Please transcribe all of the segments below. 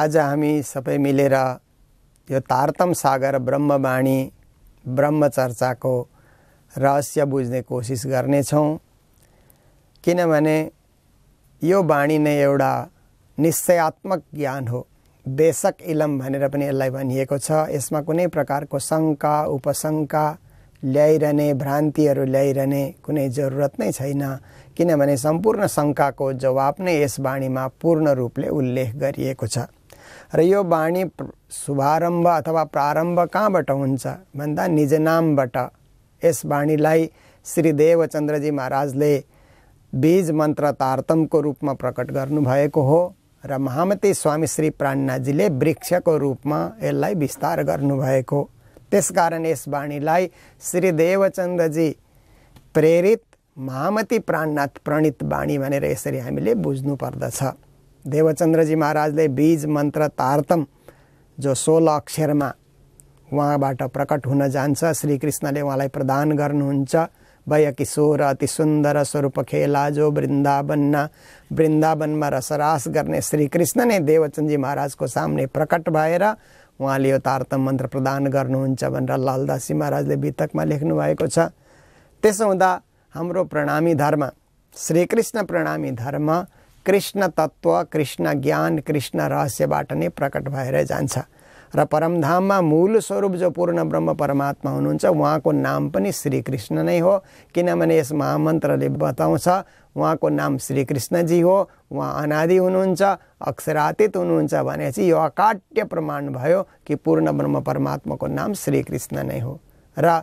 आज हामी सबै मिलेर यो तारतम सागर ब्रह्मवाणी ब्रह्मचर्चाको रहस्य बुझ्ने कोसिस गर्नेछौँ किनभने यो वाणी नै एउटा निश्चयात्मक ज्ञान हो बेसक इलम भनेर पनि यसलाई भनिएको छ यसमा कुनै प्रकारको शङ्का उपशङ्का ल्याइरहने भ्रान्तिहरू ल्याइरहने कुनै जरुरत नै छैन किनभने सम्पूर्ण शङ्काको जवाब नै यस वाणीमा पूर्ण रूपले उल्लेख गरिएको छ र यो वाणी शुभारम्भ अथवा प्रारम्भ कहाँबाट हुन्छ भन्दा निज नामबाट यस वाणीलाई श्री देवचन्द्रजी महाराजले बीज मन्त्र तारतमको रूपमा प्रकट गर्नुभएको हो र महामती स्वामी श्री प्राणनाथजीले वृक्षको रूपमा यसलाई विस्तार गर्नुभएको त्यसकारण यस वाणीलाई श्री देवचन्द्रजी प्रेरित महामती प्राणनाथ प्रणित बाणी भनेर यसरी हामीले बुझ्नुपर्दछ महाराज ने बीज मंत्र तारतम जो अक्षर में वहाँ बा प्रकट हुन श्रीकृष्ण ने वहाँ प्रदान गर्नुहुन्छ भय किशोर अति सुंदर स्वरूप खेला जो वृंदावन वृंदावन में रसरास करने श्रीकृष्ण ने जी महाराज को सामने प्रकट भर वहाँ ले तारतम मंत्र प्रदान कर लालदास महाराज ने बीतक में छ त्यसो हुँदा हाम्रो प्रणामी धर्म श्रीकृष्ण प्रणामी धर्म कृष्ण तत्त्व कृष्ण ज्ञान कृष्ण रहस्यबाट नै प्रकट भएर जान्छ र परमधाममा मूल स्वरूप जो पूर्ण ब्रह्म परमात्मा हुनुहुन्छ उहाँको नाम पनि श्रीकृष्ण नै हो किनभने यस महामन्त्रले बताउँछ उहाँको नाम श्रीकृष्णजी हो उहाँ अनादि हुनुहुन्छ अक्षरातीत हुनुहुन्छ भनेपछि यो अकाट्य प्रमाण भयो कि पूर्ण ब्रह्म परमात्माको नाम श्रीकृष्ण नै हो र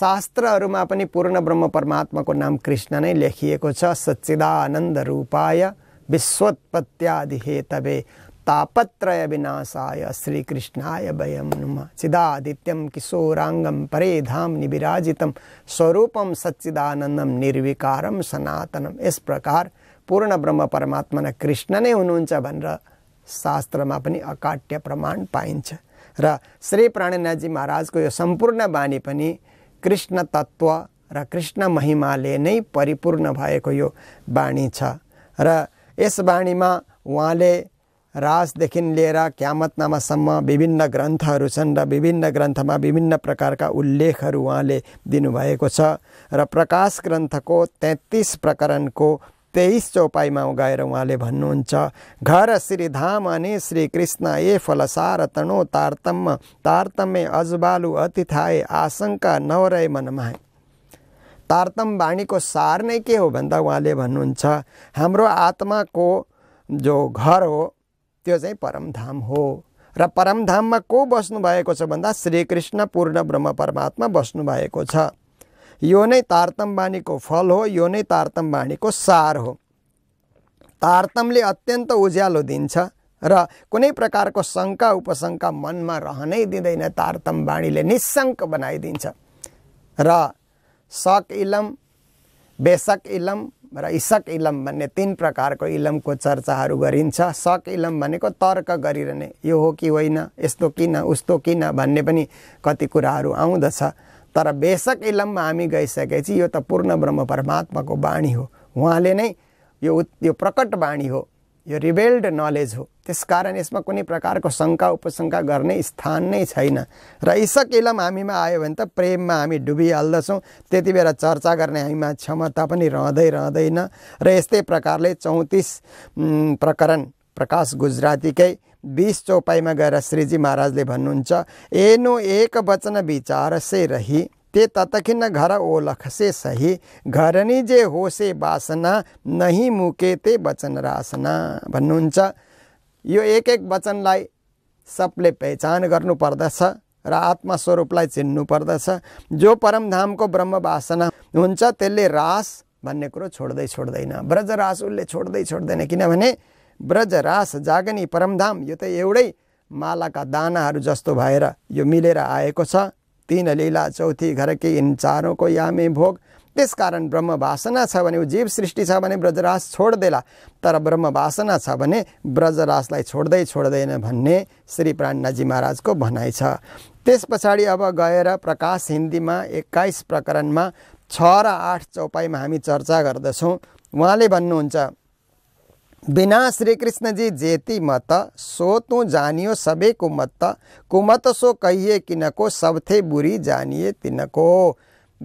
शास्त्रहरूमा पनि पूर्ण ब्रह्म परमात्माको नाम कृष्ण नै लेखिएको छ सच्चिदानन्द रूपाय विश्वत्पत्यादि हेतवे तापत्रय विनाशाय श्री कृष्णाय वयम नुम चिदादित्यम किशोरांगम परे धाम निविराजितम स्वरूपम सच्चिदानंदम निर्विकारम सनातनम इस प्रकार पूर्ण ब्रह्म परमात्मा कृष्ण नै हुनुहुन्छ भनेर शास्त्रमा पनि अकाट्य प्रमाण पाइन्छ र श्री महाराज को यह सम्पूर्ण बानी पनि कृष्ण तत्व र कृष्ण महिमाले नै परिपूर्ण भएको यो बाणी छ र यस बाणीमा उहाँले रासदेखि लिएर क्यामतनामासम्म विभिन्न ग्रन्थहरू छन् र विभिन्न ग्रन्थमा विभिन्न प्रकारका उल्लेखहरू उहाँले दिनुभएको छ र प्रकाश ग्रन्थको तेत्तिस प्रकरणको तेइस चौपाइमा गएर उहाँले भन्नुहुन्छ घर श्रीधाम अनि श्री कृष्ण ए फलसार तणो तारतम्य तारतम्य अजबालु अतिथाय आशङ्का नवरय मनमाए तारतम वाणीको सार नै के हो भन्दा उहाँले भन्नुहुन्छ हाम्रो आत्माको जो घर हो त्यो चाहिँ परमधाम हो र परमधाममा को बस्नुभएको छ भन्दा श्रीकृष्ण पूर्ण ब्रह्म परमात्मा बस्नुभएको छ यो नै तारतम वाणीको फल हो यो नै तारतम वाणीको सार हो तारतमले अत्यन्त उज्यालो दिन्छ र कुनै प्रकारको शङ्का उपशङ्का मनमा रहनै दिँदैन तारतम बाणीले निशङ्क बनाइदिन्छ र सक इलम बेसक इलम र इसक इलम भन्ने तिन प्रकारको इलमको चर्चाहरू गरिन्छ सक इलम भनेको तर्क गरिरहने यो हो कि होइन यस्तो किन उस्तो किन भन्ने पनि कति कुराहरू आउँदछ तर बेसक इलममा हामी गइसकेपछि यो त पूर्ण ब्रह्म परमात्माको बाणी हो उहाँले नै यो यो प्रकट बाणी हो यो रिभेल्ड नलेज हो त्यस कारण यसमा कुनै प्रकारको शङ्का उपशङ्का गर्ने स्थान नै छैन र इसक इलम हामीमा आयो भने त प्रेममा हामी डुबिहाल्दछौँ त्यति बेला चर्चा गर्ने हामीमा क्षमता पनि रहँदै रहँदैन र यस्तै प्रकारले चौतिस प्रकरण प्रकाश गुजरातीकै बिस चौपाईमा गएर श्रीजी महाराजले भन्नुहुन्छ एनो एक वचन विचार से रही ते ततखिन घर ओलखसे सही घरनी जे होसे बासना नहीं मुके ते वचन रासना भन्नुहुन्छ यो एक एक वचनलाई सबले पहिचान गर्नुपर्दछ र आत्मस्वरूपलाई पर्दछ जो परमधामको ब्रह्म वासना हुन्छ त्यसले रास भन्ने कुरो छोड्दै छोड्दैन ब्रज रास उसले छोड्दै छोड्दैन किनभने ब्रज रास जागनी परमधाम यो त एउटै मालाका दानाहरू जस्तो भएर यो मिलेर आएको छ तीन लीला चौथी घर यिन इन चारों भोग त्यस कारण ब्रह्म वासना छ भने ऊ जीव सृष्टि छ भने ब्रजरास छोड्देला तर ब्रह्म वासना छ भने ब्रजरासलाई छोड्दै छोड्दैन भन्ने श्री प्राणनाजी महाराजको भनाइ छ त्यस पछाडि अब गएर प्रकाश हिन्दीमा एक्काइस प्रकरणमा छ र आठ चौपाइमा हामी चर्चा गर्दछौँ उहाँले भन्नुहुन्छ बिना श्री कृष्ण जी जेती मत सो तू जानियो सबे कुमत कुमत सो कहिए किनको सब थे बुरी जानिए तिनको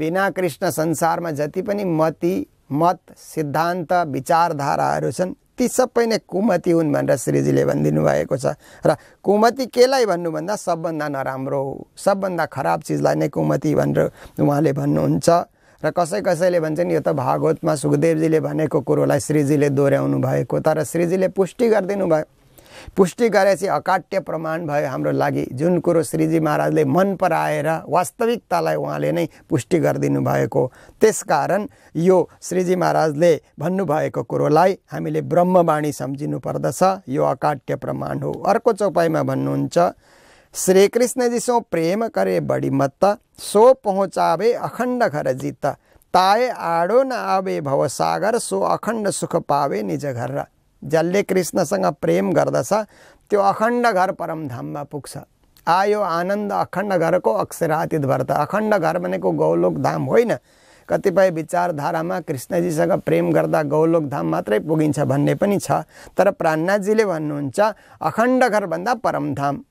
बिना कृष्ण संसारमा जति पनि मती मत सिद्धान्त विचारधाराहरू छन् ती सबै नै कुमती हुन् भनेर श्रीजीले भनिदिनु भएको छ र कुमती केलाई भन्नुभन्दा सबभन्दा नराम्रो सबभन्दा खराब चिजलाई नै कुमती भनेर उहाँले भन्नुहुन्छ र कसै कसैले भन्छ नि यो त भागवतमा सुखदेवजीले भनेको कुरोलाई श्रीजीले दोहोऱ्याउनु भएको तर श्रीजीले पुष्टि गरिदिनु भयो पुष्टि गरेपछि अकाट्य प्रमाण भयो हाम्रो लागि जुन कुरो श्रीजी महाराजले मन पराएर वास्तविकतालाई उहाँले नै पुष्टि गरिदिनु भएको त्यसकारण यो श्रीजी महाराजले भन्नुभएको कुरोलाई हामीले ब्रह्मवाणी सम्झिनु पर्दछ यो अकाट्य प्रमाण हो अर्को चौपाइमा भन्नुहुन्छ श्री कृष्ण जिसो प्रेम करे बड़ी मत्ता सो पहुँचावे अखंड घर जीता ताए आड़ो न आवे भव सागर सो अखंड सुख पावे निज घर जल्ले कृष्णसंग प्रेम गर्दछ त्यो अखंड घर में पुग्छ आयो आनंद अखंड घर को अक्षरातीत भर्त अखंड घर को गौलोक धाम होना कतिपय कृष्णजी कृष्णजीसँग प्रेम गर्दा गौलोक धाम मत पुगिश भर प्राणनाथजी भन्न अखंड घर भाग परमधाम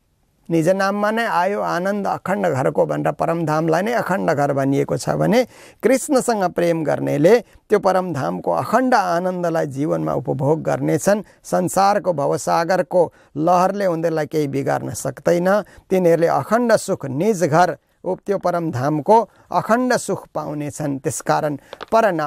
निज नाममा नै आयो आनन्द अखण्ड घरको भनेर परमधामलाई नै अखण्ड घर भनिएको छ भने कृष्णसँग प्रेम गर्नेले त्यो परमधामको अखण्ड आनन्दलाई जीवनमा उपभोग गर्नेछन् संसारको भवसागरको लहरले उनीहरूलाई केही बिगार्न सक्दैन तिनीहरूले अखण्ड सुख निज घर उक्त्यो परम परमधामको अखण्ड सुख पाउनेछन् त्यसकारण परन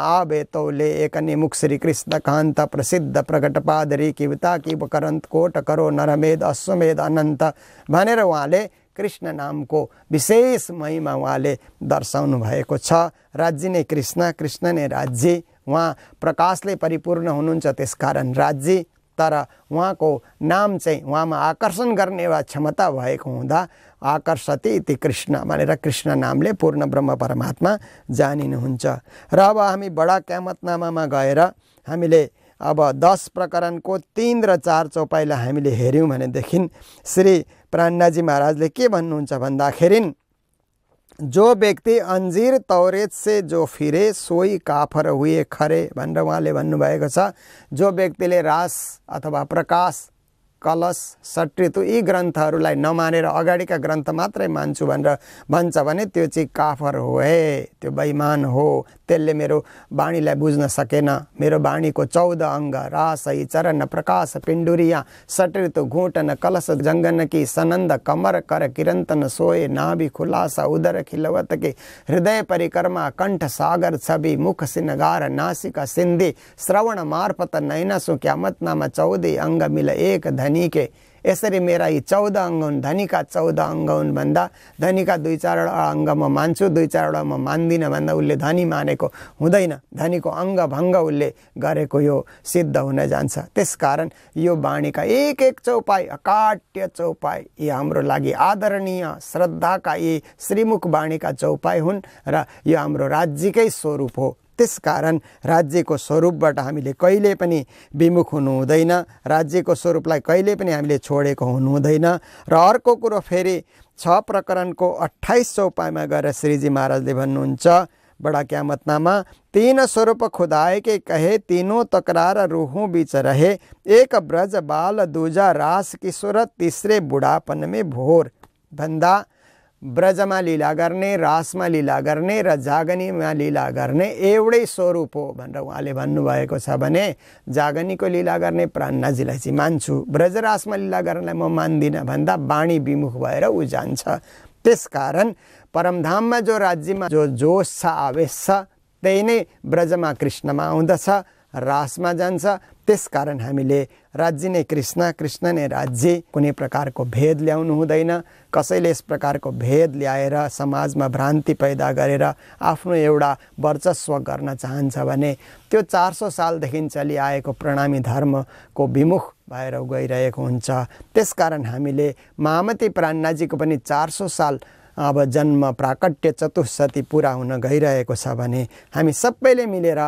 एकनि मुख श्री कृष्णकान्त प्रसिद्ध पादरी किवता किव करन्त कोट करो नरमेद अश्वमेद अनन्त भनेर उहाँले कृष्ण नामको विशेष महिमा उहाँले दर्शाउनु भएको छ राज्य नै कृष्ण कृष्ण नै राज्य उहाँ प्रकाशले परिपूर्ण हुनुहुन्छ त्यसकारण राज्य तर उहाँको नाम चाहिँ उहाँमा आकर्षण गर्ने वा क्षमता भएको हुँदा आकर्षति इति कृष्ण भनेर कृष्ण नामले पूर्ण ब्रह्म परमात्मा जानिनुहुन्छ र अब हामी बडा क्यामतनामामा गएर हामीले अब दस प्रकरणको तिन र चार चौपाइलाई हामीले हेऱ्यौँ भनेदेखि श्री प्राण्डाजी महाराजले के भन्नुहुन्छ भन्दाखेरि जो व्यक्ति अन्जिर तौरेत से जो फिरे सोई काफर हुए खरे भनेर उहाँले भन्नुभएको छ जो व्यक्तिले रास अथवा प्रकाश कलश सट्रेतु यी ग्रंथर नमानेर अगाड़ी का ग्रंथ मान्छु भनेर भो काफर हो तो बैमान हो त्यसले मेरे बाणीलाई बुझ्न सकेन मेरो बाणीको चौध अङ्ग रासै चरण प्रकाश पिण्डुरिया सट्रेतु घुटन कलश जंगन की सनंद कमर कर किरंतन सोए नाभि खुलासा उदर खिलवत कि हृदय परिक्रमा कंठ सागर छवि मुख सिनगार नासिका सिन्धि श्रवण मार्फत नैनसु क्यामतनामा चौधे अंग मिल एक धै के यसरी मेरा यी चौध अङ्ग हुन् धनीका चौध अङ्ग हुन् भन्दा धनीका दुई चारवटा अङ्ग म मान्छु दुई चारवटा म मान्दिनँ भन्दा उसले धनी मानेको हुँदैन धनीको अङ्गभङ्ग उसले गरेको यो सिद्ध हुन जान्छ त्यसकारण यो बाणीका एक एक चौपाई अकाट्य चौपाई यी हाम्रो लागि आदरणीय श्रद्धाका यी श्रीमुख बाणीका चौपाई हुन् र यो हाम्रो राज्यकै स्वरूप हो त्यस कारण राज्यको स्वरूपबाट हामीले कहिले पनि विमुख हुनु हुँदैन राज्यको स्वरूपलाई कहिले पनि हामीले छोडेको हुनु हुँदैन र अर्को कुरो फेरि छ प्रकरणको अठाइस चौपाइमा गएर श्रीजी महाराजले भन्नुहुन्छ बडा क्यामतनामा तिन स्वरूप खुदाएकै कहे तीनों तकरार रूहों बीच रहे एक ब्रज बाल दुजा रास किशोर तिस्रे बुढापनमे भोर भन्दा ब्रजमा लीला गर्ने रासमा लीला गर्ने र जागनीमा लीला गर्ने एउटै स्वरूप हो भनेर उहाँले भन्नुभएको छ भने जागनीको लीला गर्ने प्राणनाजीलाई चाहिँ मान्छु रासमा लीला गर्नलाई म मान्दिनँ भन्दा बाणी विमुख भएर ऊ जान्छ त्यसकारण परमधाममा जो राज्यमा जो जोस छ आवेश छ त्यही नै ब्रजमा कृष्णमा आउँदछ रासमा जान्छ त्यसकारण हामीले राज्य नै कृष्ण कृष्ण नै राज्य कुनै प्रकारको भेद ल्याउनु हुँदैन कसैले यस प्रकारको भेद ल्याएर समाजमा भ्रान्ति पैदा गरेर आफ्नो एउटा वर्चस्व गर्न चाहन्छ भने त्यो चार सौ सालदेखि चलिआएको प्रणामी धर्मको विमुख भएर गइरहेको हुन्छ त्यसकारण हामीले महामती प्राणनाजीको पनि चार सौ साल अब जन्म प्राकट्य चतुस्सती पुरा हुन गइरहेको छ भने हामी सबैले मिलेर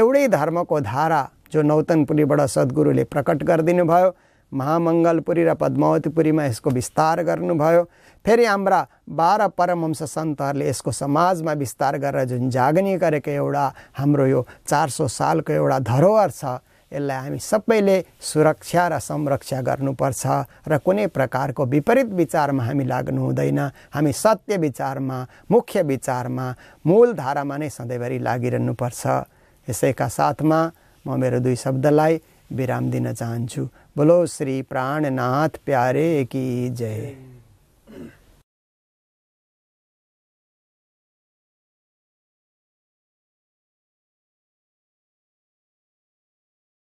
एउटै धर्मको धारा जो नौतनपुरीबाट सद्गुरुले प्रकट गरिदिनु भयो महामङ्गलपुरी र पद्मावतीपुरीमा यसको विस्तार गर्नुभयो फेरि हाम्रा बाह्र परमहंश सन्तहरूले यसको समाजमा विस्तार गरेर जुन जागनी गरेको एउटा हाम्रो यो चार सौ सालको एउटा धरोहर छ यसलाई हामी सबैले सुरक्षा र संरक्षा गर्नुपर्छ र कुनै प्रकारको विपरीत विचारमा हामी लाग्नु हुँदैन हामी सत्य विचारमा मुख्य विचारमा मूल धारामा नै सधैँभरि लागिरहनुपर्छ यसैका साथमा म मेरो दुई शब्दलाई विराम दिन चाहन्छु बोलो श्री प्राणनाथ प्यारे कि जय